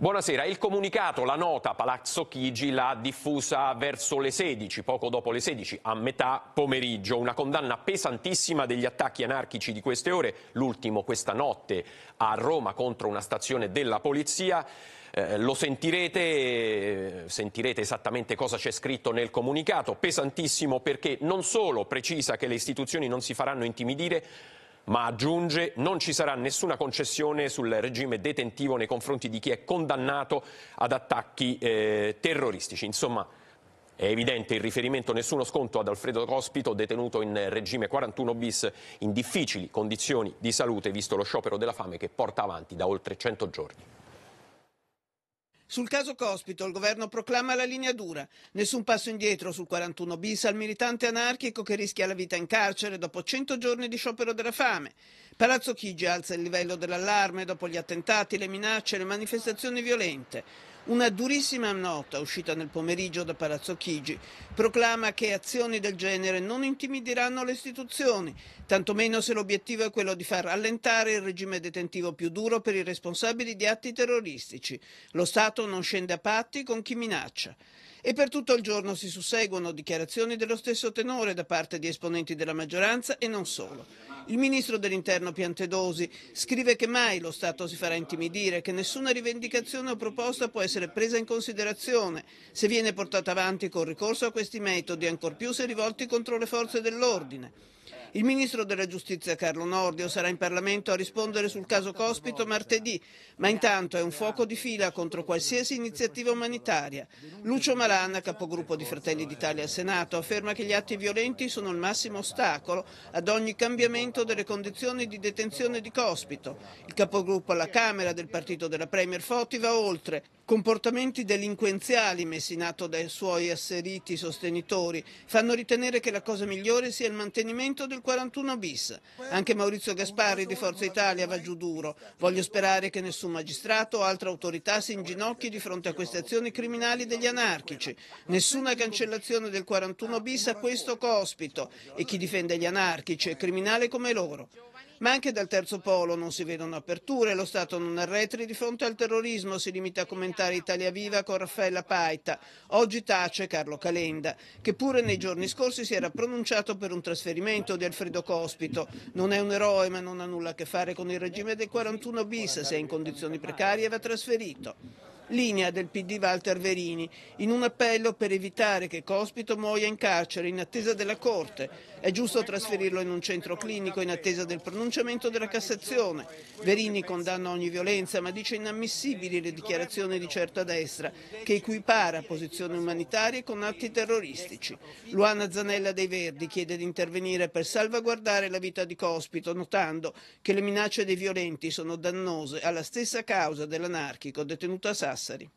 Buonasera, il comunicato, la nota Palazzo Chigi l'ha diffusa verso le 16, poco dopo le 16, a metà pomeriggio, una condanna pesantissima degli attacchi anarchici di queste ore, l'ultimo questa notte a Roma contro una stazione della polizia. Eh, lo sentirete, eh, sentirete esattamente cosa c'è scritto nel comunicato, pesantissimo perché non solo precisa che le istituzioni non si faranno intimidire, ma aggiunge non ci sarà nessuna concessione sul regime detentivo nei confronti di chi è condannato ad attacchi eh, terroristici. Insomma, è evidente il riferimento nessuno sconto ad Alfredo Cospito, detenuto in regime 41 bis in difficili condizioni di salute, visto lo sciopero della fame che porta avanti da oltre 100 giorni. Sul caso Cospito il governo proclama la linea dura. Nessun passo indietro sul 41 bis al militante anarchico che rischia la vita in carcere dopo 100 giorni di sciopero della fame. Palazzo Chigi alza il livello dell'allarme dopo gli attentati, le minacce e le manifestazioni violente. Una durissima nota uscita nel pomeriggio da Palazzo Chigi proclama che azioni del genere non intimideranno le istituzioni, tantomeno se l'obiettivo è quello di far allentare il regime detentivo più duro per i responsabili di atti terroristici. Lo Stato non scende a patti con chi minaccia. E per tutto il giorno si susseguono dichiarazioni dello stesso tenore da parte di esponenti della maggioranza e non solo. Il ministro dell'interno Piantedosi scrive che mai lo Stato si farà intimidire, che nessuna rivendicazione o proposta può essere presa in considerazione se viene portata avanti con ricorso a questi metodi, ancor più se rivolti contro le forze dell'ordine. Il ministro della giustizia Carlo Nordio sarà in Parlamento a rispondere sul caso Cospito martedì, ma intanto è un fuoco di fila contro qualsiasi iniziativa umanitaria. Lucio Malan, capogruppo di Fratelli d'Italia al Senato, afferma che gli atti violenti sono il massimo ostacolo ad ogni cambiamento delle condizioni di detenzione di Cospito. Il capogruppo alla Camera del partito della Premier Foti va oltre Comportamenti delinquenziali messi in atto dai suoi asseriti sostenitori fanno ritenere che la cosa migliore sia il mantenimento del 41 bis. Anche Maurizio Gasparri di Forza Italia va giù duro. Voglio sperare che nessun magistrato o altra autorità si inginocchi di fronte a queste azioni criminali degli anarchici. Nessuna cancellazione del 41 bis a questo cospito e chi difende gli anarchici è criminale come loro. Ma anche dal terzo polo non si vedono aperture, lo Stato non arretri di fronte al terrorismo, si limita a commentare Italia Viva con Raffaella Paita. Oggi tace Carlo Calenda, che pure nei giorni scorsi si era pronunciato per un trasferimento di Alfredo Cospito. Non è un eroe ma non ha nulla a che fare con il regime del 41 bis, se è in condizioni precarie va trasferito linea del PD Walter Verini, in un appello per evitare che Cospito muoia in carcere in attesa della Corte. È giusto trasferirlo in un centro clinico in attesa del pronunciamento della Cassazione. Verini condanna ogni violenza, ma dice inammissibili le dichiarazioni di certa destra, che equipara posizioni umanitarie con atti terroristici. Luana Zanella dei Verdi chiede di intervenire per salvaguardare la vita di Cospito, notando che le minacce dei violenti sono dannose alla stessa causa dell'anarchico detenuto a Sassi. city